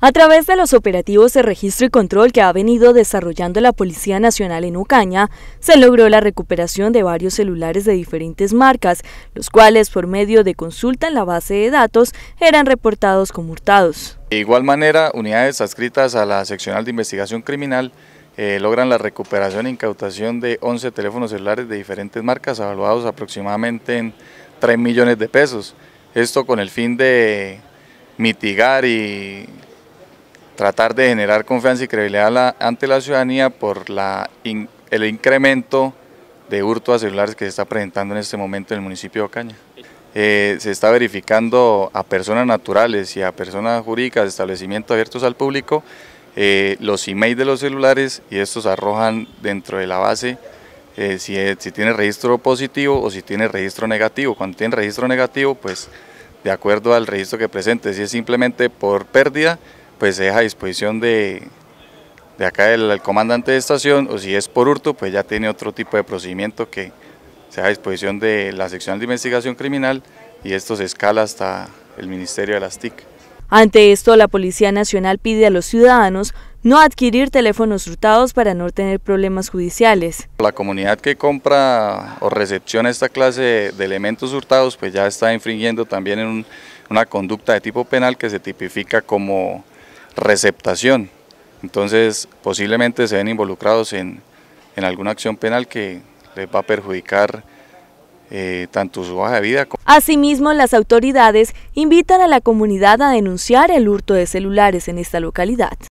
A través de los operativos de registro y control que ha venido desarrollando la Policía Nacional en Ucaña, se logró la recuperación de varios celulares de diferentes marcas, los cuales por medio de consulta en la base de datos eran reportados como hurtados. De igual manera, unidades adscritas a la seccional de investigación criminal eh, logran la recuperación e incautación de 11 teléfonos celulares de diferentes marcas, evaluados aproximadamente en 3 millones de pesos. Esto con el fin de mitigar y tratar de generar confianza y credibilidad ante la ciudadanía por el incremento de hurto a celulares que se está presentando en este momento en el municipio de Ocaña. Eh, se está verificando a personas naturales y a personas jurídicas, establecimientos abiertos al público, eh, los emails de los celulares y estos arrojan dentro de la base eh, si, si tiene registro positivo o si tiene registro negativo. Cuando tiene registro negativo, pues de acuerdo al registro que presente, si es simplemente por pérdida, pues se deja a disposición de, de acá el comandante de estación, o si es por hurto, pues ya tiene otro tipo de procedimiento que se sea a disposición de la sección de investigación criminal y esto se escala hasta el Ministerio de las TIC. Ante esto, la Policía Nacional pide a los ciudadanos no adquirir teléfonos hurtados para no tener problemas judiciales. La comunidad que compra o recepciona esta clase de elementos hurtados, pues ya está infringiendo también en una conducta de tipo penal que se tipifica como receptación. Entonces, posiblemente se ven involucrados en, en alguna acción penal que les va a perjudicar eh, tanto su baja de vida como... Asimismo, las autoridades invitan a la comunidad a denunciar el hurto de celulares en esta localidad.